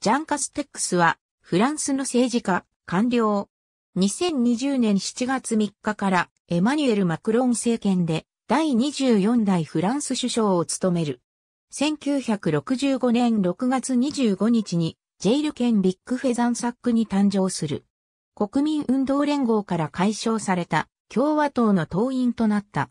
ジャン・カステックスは、フランスの政治家、官僚。2020年7月3日から、エマニュエル・マクロン政権で、第24代フランス首相を務める。1965年6月25日に、ジェイル県ビッグフェザンサックに誕生する。国民運動連合から解消された、共和党の党員となった。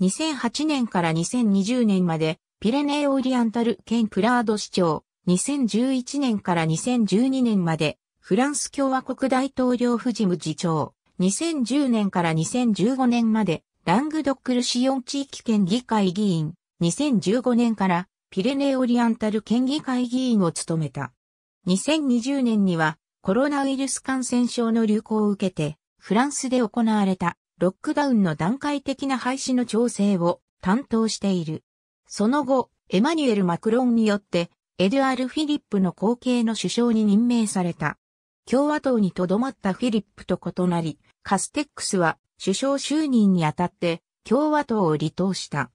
2008年から2020年まで、ピレネーオリアンタル県プラード市長、2011年から2012年まで、フランス共和国大統領府事務次長、2010年から2015年まで、ラングドックルシオン地域県議会議員、2015年からピレネーオリアンタル県議会議員を務めた。2020年にはコロナウイルス感染症の流行を受けて、フランスで行われたロックダウンの段階的な廃止の調整を担当している。その後、エマニュエル・マクロンによってエデュアル・フィリップの後継の首相に任命された。共和党にとどまったフィリップと異なり、カステックスは首相就任にあたって共和党を離党した。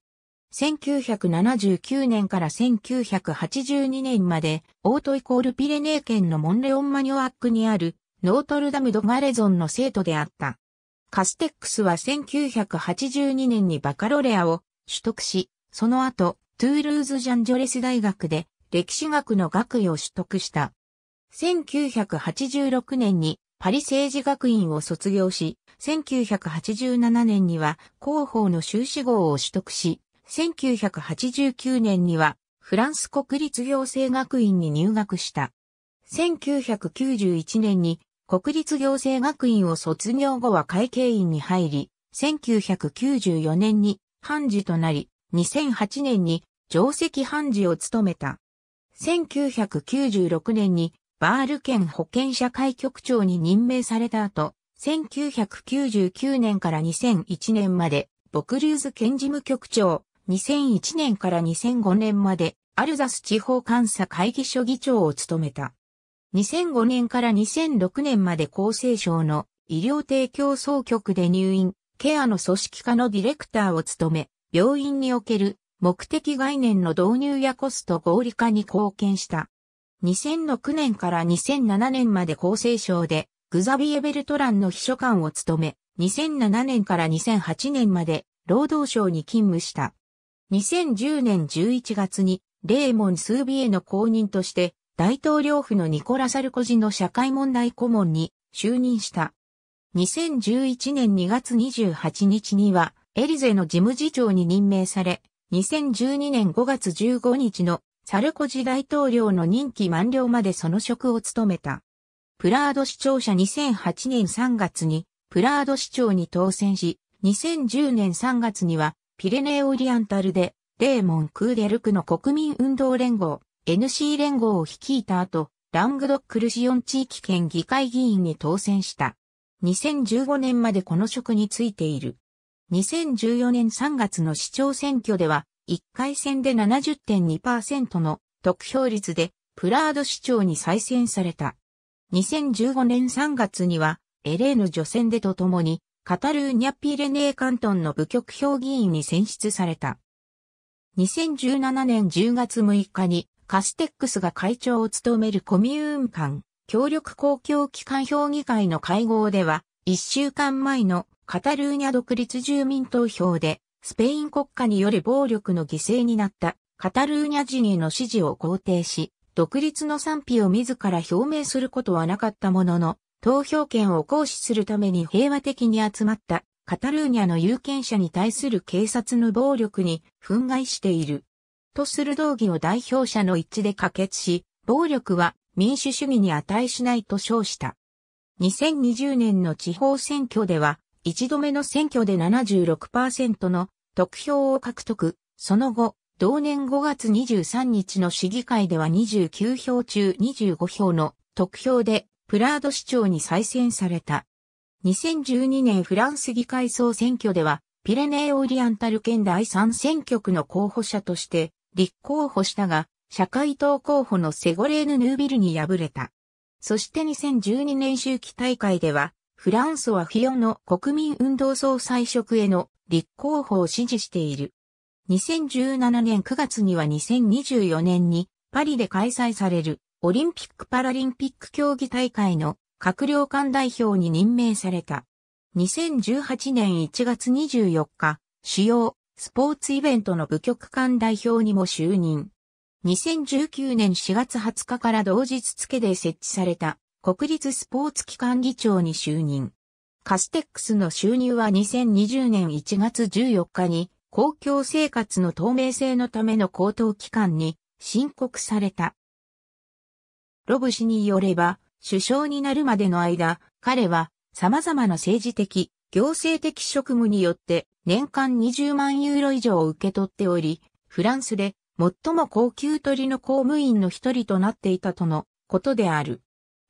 1979年から1982年まで、オートイコールピレネー県のモンレオンマニョアックにあるノートルダム・ドガレゾンの生徒であった。カステックスは1982年にバカロレアを取得し、その後、トゥールーズ・ジャンジョレス大学で歴史学の学位を取得した。1986年にパリ政治学院を卒業し、1987年には広報の修士号を取得し、1989年にはフランス国立行政学院に入学した。1991年に国立行政学院を卒業後は会計院に入り、1994年に判事となり、2008年に上席判事を務めた。1996年にバール県保健社会局長に任命された後、1999年から2001年まで、ボクルーズ県事務局長、2001年から2005年まで、アルザス地方監査会議所議長を務めた。2005年から2006年まで厚生省の医療提供総局で入院、ケアの組織課のディレクターを務め、病院における目的概念の導入やコスト合理化に貢献した。2006年から2007年まで厚生省でグザビエ・ベルトランの秘書官を務め、2007年から2008年まで労働省に勤務した。2010年11月にレーモン・スービエの後任として大統領府のニコラ・サルコジの社会問題顧問に就任した。2011年2月28日にはエリゼの事務次長に任命され、2012年5月15日のサルコジ大統領の任期満了までその職を務めた。プラード市長者2008年3月にプラード市長に当選し、2010年3月にはピレネーオリアンタルでレーモン・クーデルクの国民運動連合 NC 連合を率いた後、ラングドックルシオン地域県議会議員に当選した。2015年までこの職についている。2014年3月の市長選挙では、1回戦で70.2%の得票率で、プラード市長に再選された。2015年3月には、エレーヌ女選でと共に、カタルーニャ・ピレネー・カントンの部局評議員に選出された。2017年10月6日に、カステックスが会長を務めるコミューン間、協力公共機関評議会の会合では、1週間前のカタルーニャ独立住民投票で、スペイン国家による暴力の犠牲になったカタルーニャ人への支持を肯定し、独立の賛否を自ら表明することはなかったものの、投票権を行使するために平和的に集まったカタルーニャの有権者に対する警察の暴力に憤慨している。とする道義を代表者の一致で可決し、暴力は民主主義に値しないと称した。2020年の地方選挙では、1度目の選挙で76%の得票を獲得、その後、同年5月23日の市議会では29票中25票の得票でプラード市長に再選された。2012年フランス議会総選挙では、ピレネーオリアンタル県第3選挙区の候補者として立候補したが、社会党候補のセゴレーヌ・ヌービルに敗れた。そして2012年秋季大会では、フランソワ・フィオの国民運動総裁職への立候補を支持している。2017年9月には2024年にパリで開催されるオリンピック・パラリンピック競技大会の閣僚官代表に任命された。2018年1月24日、主要スポーツイベントの部局官代表にも就任。2019年4月20日から同日付で設置された国立スポーツ機関議長に就任。カステックスの収入は2020年1月14日に公共生活の透明性のための高等機関に申告された。ロブ氏によれば、首相になるまでの間、彼は様々な政治的、行政的職務によって年間20万ユーロ以上を受け取っており、フランスで最も高級取りの公務員の一人となっていたとのことである。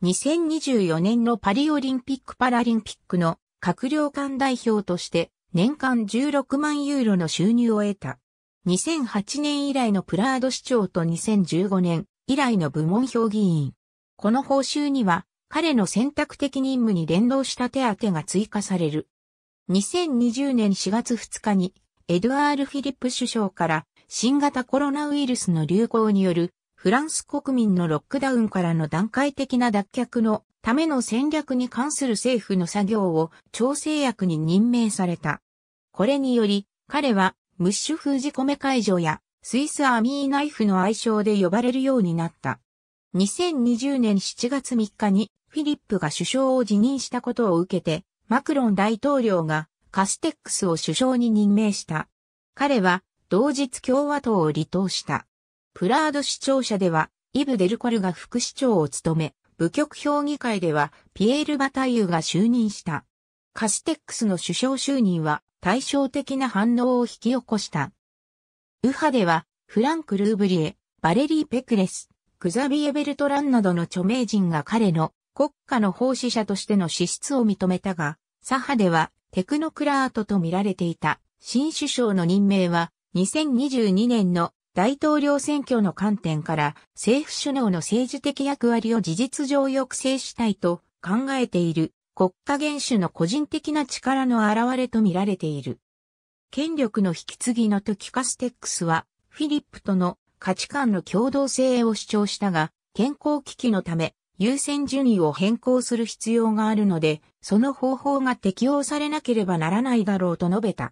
2024年のパリオリンピック・パラリンピックの閣僚官代表として年間16万ユーロの収入を得た。2008年以来のプラード市長と2015年以来の部門評議員。この報酬には彼の選択的任務に連動した手当が追加される。2020年4月2日にエドアール・フィリップ首相から新型コロナウイルスの流行によるフランス国民のロックダウンからの段階的な脱却のための戦略に関する政府の作業を調整役に任命された。これにより、彼はムッシュ封じ込め解除やスイスアミーナイフの愛称で呼ばれるようになった。2020年7月3日にフィリップが首相を辞任したことを受けて、マクロン大統領がカステックスを首相に任命した。彼は同日共和党を離党した。プラード市庁舎では、イブ・デルコルが副市長を務め、部局評議会では、ピエール・バタイユが就任した。カステックスの首相就任は、対照的な反応を引き起こした。右派では、フランク・ルーブリエ、バレリー・ペクレス、クザビエ・ベルトランなどの著名人が彼の国家の奉仕者としての資質を認めたが、左派ではテクノクラートと見られていた新首相の任命は2022年の大統領選挙の観点から政府首脳の政治的役割を事実上抑制したいと考えている国家元首の個人的な力の現れと見られている。権力の引き継ぎの時カステックスはフィリップとの価値観の共同性を主張したが健康危機のため優先順位を変更する必要があるので、その方法が適用されなければならないだろうと述べた。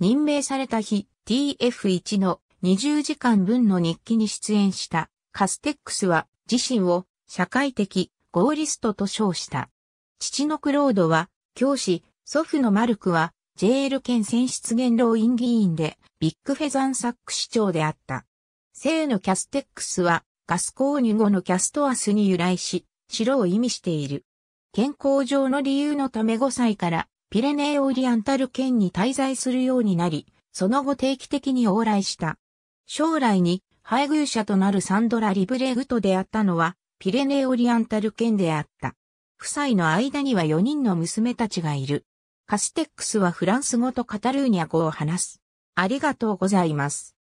任命された日、TF1 の20時間分の日記に出演したカステックスは自身を社会的ゴーリストと称した。父のクロードは教師、祖父のマルクは JL 県選出元老院議員でビッグフェザンサック市長であった。生のキャステックスはガス購入後のキャストアスに由来し、白を意味している。健康上の理由のため5歳からピレネーオリアンタル県に滞在するようになり、その後定期的に往来した。将来に配偶者となるサンドラ・リブレグと出会ったのは、ピレネオリアンタル県であった。夫妻の間には4人の娘たちがいる。カステックスはフランス語とカタルーニャ語を話す。ありがとうございます。